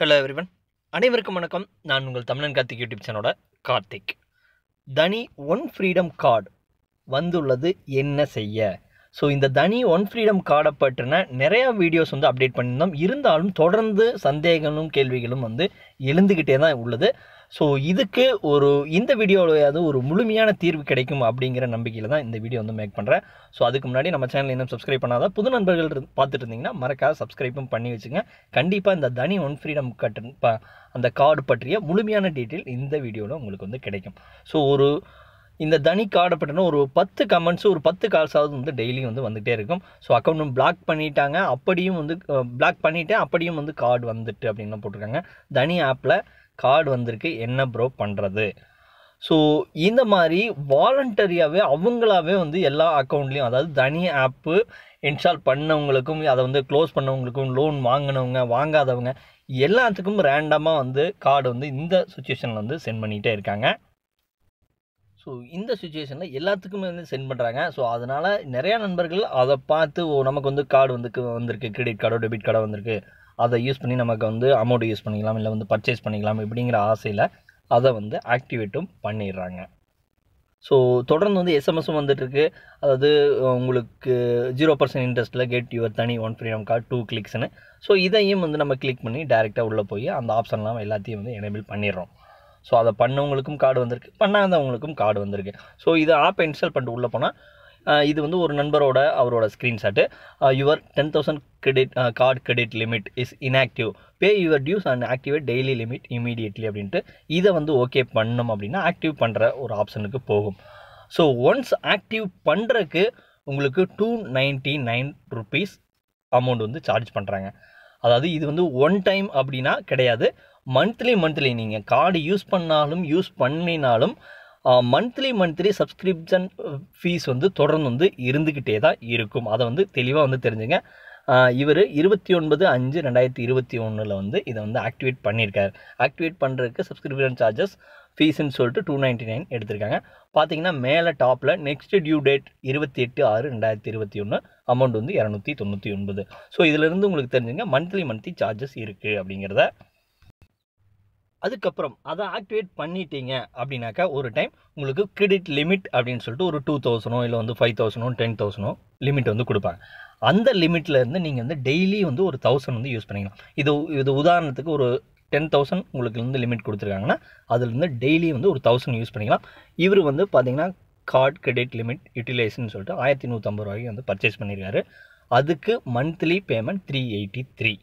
hello everyone அனைவருக்கும் வணக்கம் நான் உங்கள் தமிழன் கார்த்திக் யூடியூப் சேனலோட கார்த்திக் தனி ஒன் ஃப்ரீடம் கார்டு வந்துள்ளது என்ன செய்ய ஸோ இந்த தனி ஒன் ஃப்ரீடம் கார்டை பற்றின நிறையா வீடியோஸ் வந்து அப்டேட் பண்ணியிருந்தோம் இருந்தாலும் தொடர்ந்து சந்தேகங்களும் கேள்விகளும் வந்து எழுந்துக்கிட்டே தான் உள்ளது ஸோ இதுக்கு ஒரு இந்த வீடியோவிலையாவது ஒரு முழுமையான தீர்வு கிடைக்கும் அப்படிங்கிற நம்பிக்கையில் தான் இந்த வீடியோ வந்து மேக் பண்ணுறேன் ஸோ அதுக்கு முன்னாடி நம்ம சேனல் இன்னும் சப்ஸ்கிரைப் பண்ணாதான் புது நண்பர்கள் பார்த்துட்டு இருந்தீங்கன்னா மறக்காத சப்ஸ்கிரைப்பும் பண்ணி வச்சுங்க கண்டிப்பாக இந்த தனி ஒன் ஃப்ரீடம் கட் அந்த கார்டு பற்றிய முழுமையான டீட்டெயில் இந்த வீடியோவில் உங்களுக்கு வந்து கிடைக்கும் ஸோ ஒரு இந்த தனி கார்டை பண்ணிட்டோன்னா ஒரு பத்து கமெண்ட்ஸும் ஒரு பத்து கால்ஸாவது வந்து டெய்லியும் வந்து வந்துகிட்டே இருக்கும் ஸோ அக்கௌண்ட் பிளாக் பண்ணிட்டாங்க அப்படியும் வந்து பிளாக் பண்ணிவிட்டு அப்படியும் வந்து கார்டு வந்துட்டு அப்படின்னு போட்டிருக்காங்க தனி ஆப்பில் கார்டு வந்திருக்கு என்ன ப்ரோ பண்ணுறது ஸோ இந்த மாதிரி வாலண்டரியாகவே அவங்களாவே வந்து எல்லா அக்கௌண்ட்லேயும் அதாவது தனி ஆப்பு இன்ஸ்டால் பண்ணவங்களுக்கும் அதை வந்து க்ளோஸ் பண்ணவங்களுக்கும் லோன் வாங்கினவங்க வாங்காதவங்க எல்லாத்துக்கும் ரேண்டமாக வந்து கார்டு வந்து இந்த சுச்சுவேஷனில் வந்து சென்ட் பண்ணிகிட்டே இருக்காங்க ஸோ இந்த சுச்சுவேஷனில் எல்லாத்துக்குமே வந்து சென்ட் பண்ணுறாங்க ஸோ அதனால் நிறையா நண்பர்கள் அதை பார்த்து ஓ நமக்கு வந்து கார்டு வந்து வந்திருக்கு கிரெடிட் கார்டோ டெபிட் கார்டோ வந்திருக்கு அதை யூஸ் பண்ணி நமக்கு வந்து அமௌண்ட் யூஸ் பண்ணிக்கலாம் இல்லை வந்து பர்ச்சேஸ் பண்ணிக்கலாம் இப்படிங்கிற ஆசையில் அதை வந்து ஆக்டிவேட்டும் பண்ணிடுறாங்க ஸோ தொடர்ந்து வந்து எஸ்எம்எஸும் வந்துட்டுருக்கு அதாவது உங்களுக்கு ஜீரோ பர்சன்ட் இன்ட்ரெஸ்ட்டில் get your Dhani one freedom card two கிளிக்ஸ்னு ஸோ இதையும் வந்து நம்ம கிளிக் பண்ணி டேரெக்டாக உள்ளே போய் அந்த ஆப்ஷன்லாம் எல்லாத்தையும் வந்து எனேபிள் பண்ணிடுறோம் ஸோ அதை பண்ணவங்களுக்கும் கார்டு வந்திருக்கு பண்ணாதவங்களுக்கும் கார்டு வந்திருக்கு ஸோ இதை ஆப்பை இன்ஸ்டால் பண்ணிட்டு உள்ளே போனால் இது வந்து ஒரு நண்பரோட அவரோட screenshot your ten thousand credit card credit limit is inactive pay your dues and activate daily limit immediately அப்படின்ட்டு இதை வந்து ஓகே பண்ணணும் அப்படின்னா ஆக்டிவ் பண்ணுற ஒரு ஆப்ஷனுக்கு போகும் ஸோ ஒன்ஸ் ஆக்டிவ் பண்ணுறக்கு உங்களுக்கு two ninety nine rupees amount வந்து சார்ஜ் பண்ணுறாங்க அதாவது இது வந்து ஒன் டைம் அப்படின்னா கிடையாது மந்த்லி மந்த்லி நீங்கள் கார்டு யூஸ் பண்ணாலும் யூஸ் பண்ணினாலும் மந்த்லி மந்த்லி சப்ஸ்கிரிப்ஷன் ஃபீஸ் வந்து தொடர்ந்து வந்து இருந்துக்கிட்டே தான் இருக்கும் அதை வந்து தெளிவாக வந்து தெரிஞ்சுங்க இவர் இருபத்தி ஒன்பது அஞ்சு ரெண்டாயிரத்தி இருபத்தி ஒன்றில் வந்து இதை வந்து ஆக்டிவேட் பண்ணியிருக்காரு ஆக்டிவேட் பண்ணுறதுக்கு சப்ஸ்கிரிப்ஷன் சார்ஜஸ் ஃபீஸ்ன்னு சொல்லிட்டு டூ நைன்ட்டி நைன் எடுத்திருக்காங்க பார்த்தீங்கன்னா மேலே டாப்பில் நெக்ஸ்ட் டியூ டேட் இருபத்தி எட்டு ஆறு ரெண்டாயிரத்தி இருபத்தி ஒன்று அமௌண்ட் வந்து இரநூத்தி தொண்ணூற்றி ஒன்பது ஸோ இதிலிருந்து உங்களுக்கு தெரிஞ்சுங்க மந்த்லி மந்த்லி சார்ஜஸ் இருக்குது அப்படிங்கிறத அதுக்கப்புறம் அதை ஆக்டிவேட் பண்ணிட்டீங்க அப்படின்னாக்கா ஒரு டைம் உங்களுக்கு கிரெடிட் லிமிட் அப்படின்னு சொல்லிட்டு ஒரு டூ தௌசண்டோ இல்லை வந்து ஃபைவ் தௌசண்டோ டென் தௌசண்டோ லிமிட் வந்து கொடுப்பாங்க அந்த லிமிட்டில் இருந்து நீங்கள் வந்து டெய்லி வந்து ஒரு தௌசண்ட் வந்து யூஸ் பண்ணிக்கலாம் இது இது உதாரணத்துக்கு ஒரு டென் தௌசண்ட் உங்களுக்கு வந்து லிமிட் கொடுத்துருக்காங்கன்னா அதுலேருந்து டெய்லி வந்து ஒரு தௌசண்ட் யூஸ் பண்ணிக்கலாம் இவர் வந்து பார்த்தீங்கன்னா கார்டு கிரெடிட் லிமிட் யூட்டிலைசன் சொல்லிட்டு ஆயிரத்தி நூற்றம்பது ரூபாய்க்கு வந்து பர்ச்சேஸ் பண்ணியிருக்காரு அதுக்கு monthly payment three eighty three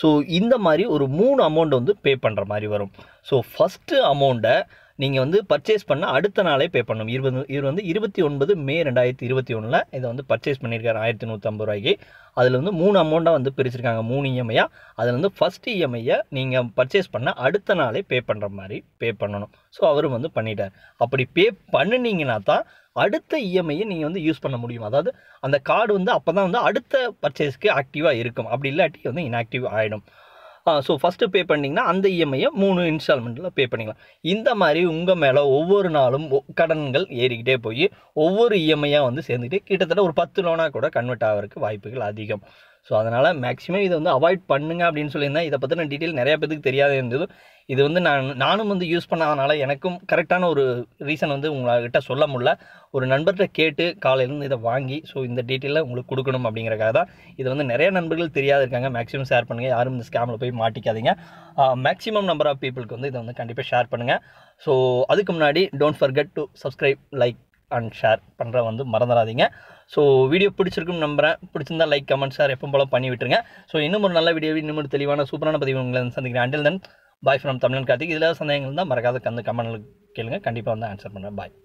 so இந்த மாதிரி ஒரு மூணு அமௌண்ட் வந்து பே பண்ணுற மாதிரி வரும் ஸோ ஃபஸ்ட்டு அமௌண்ட்டை நீங்கள் வந்து பர்ச்சேஸ் பண்ண அடுத்த நாளே பே பண்ணணும் இருபது இவர் வந்து இருபத்தி ஒன்பது மே ரெண்டாயிரத்தி இருபத்தி ஒன்றில் இதை வந்து பர்ச்சேஸ் பண்ணியிருக்காரு ஆயிரத்தி நூற்றம்பது ரூபாய்க்கு அதில் வந்து மூணு அமௌண்ட்டாக வந்து பிரிச்சிருக்காங்க மூணு இஎம்ஐயாக e அதில் வந்து ஃபஸ்ட் இஎம்ஐயை நீங்கள் பர்ச்சேஸ் பண்ண அடுத்த நாளே பே பண்ணுற மாதிரி பே பண்ணணும் ஸோ அவரும் வந்து பண்ணிட்டார் அப்படி பே பண்ணினீங்கன்னா தான் அடுத்த இஎம்ஐயை e நீங்கள் வந்து யூஸ் பண்ண முடியும் அதாவது அந்த கார்டு வந்து அப்போ தான் வந்து அடுத்த பர்ச்சேஸ்க்கு ஆக்டிவாக இருக்கும் அப்படி இல்லாட்டி வந்து இன்ஆக்டிவ் ஆகிடும் ஸோ ஃபஸ்ட்டு பே பண்ணிங்கன்னா அந்த இஎம்ஐயை e மூணு இன்ஸ்டால்மெண்ட்டில் பே பண்ணிக்கலாம் இந்த மாதிரி உங்கள் மேலே ஒவ்வொரு நாளும் கடன்கள் ஏறிக்கிட்டே போய் ஒவ்வொரு இஎம்ஐயாக e வந்து சேர்ந்துக்கிட்டு கிட்டத்தட்ட ஒரு பத்து லோனாக கூட கன்வெர்ட் ஆகிறதுக்கு வாய்ப்புகள் அதிகம் ஸோ அதனால் மேக்ஸிமம் இதை வந்து அவாய்ட் பண்ணுங்க அப்படின்னு சொல்லியிருந்தேன் இதை பற்றின டீட்டெயில் நிறையா பேருக்கு தெரியாத இருந்தது இது வந்து நான் நானும் வந்து யூஸ் பண்ணாதனால எனக்கும் கரெக்டான ஒரு ரீசன் வந்து உங்கள்கிட்ட சொல்ல முடில ஒரு நண்பர்கிட்ட கேட்டு காலையிலேருந்து இதை வாங்கி ஸோ இந்த டீட்டெயிலில் உங்களுக்கு கொடுக்கணும் அப்படிங்கிறக்காக தான் இது வந்து நிறைய நண்பர்கள் தெரியாத இருக்காங்க மேக்ஸிமம் ஷேர் பண்ணுங்கள் யாரும் இந்த ஸ்கேமில் போய் மாட்டிக்காதீங்க மேக்ஸிமம் நம்பர் ஆஃப் பீப்புளுக்கு வந்து இதை வந்து கண்டிப்பாக ஷேர் பண்ணுங்கள் ஸோ அதுக்கு முன்னாடி don't forget to subscribe like and share பண்ணுற வந்து மறந்துடாதீங்க ஸோ வீடியோ பிடிச்சிருக்கும் நம்புகிறேன் பிடிச்சிருந்தா லைக் கமெண்ட் ஷேர் எப்போ போல பண்ணி விட்டுருங்க ஸோ இன்னும் ஒரு நல்ல வீடியோ இன்னும் ஒரு தெளிவான சூப்பரான பதிவு உங்களை சந்திக்கிறேன் அண்டில் தென் பாய் ஃப்ரம் தமிழன் கார்த்திக் இதில் சந்தேகங்கள் தான் மறக்காத கந்த கமெண்ட்டில் கேளுங்க கண்டிப்பாக வந்து ஆன்சர் பண்ணுறேன் பாய்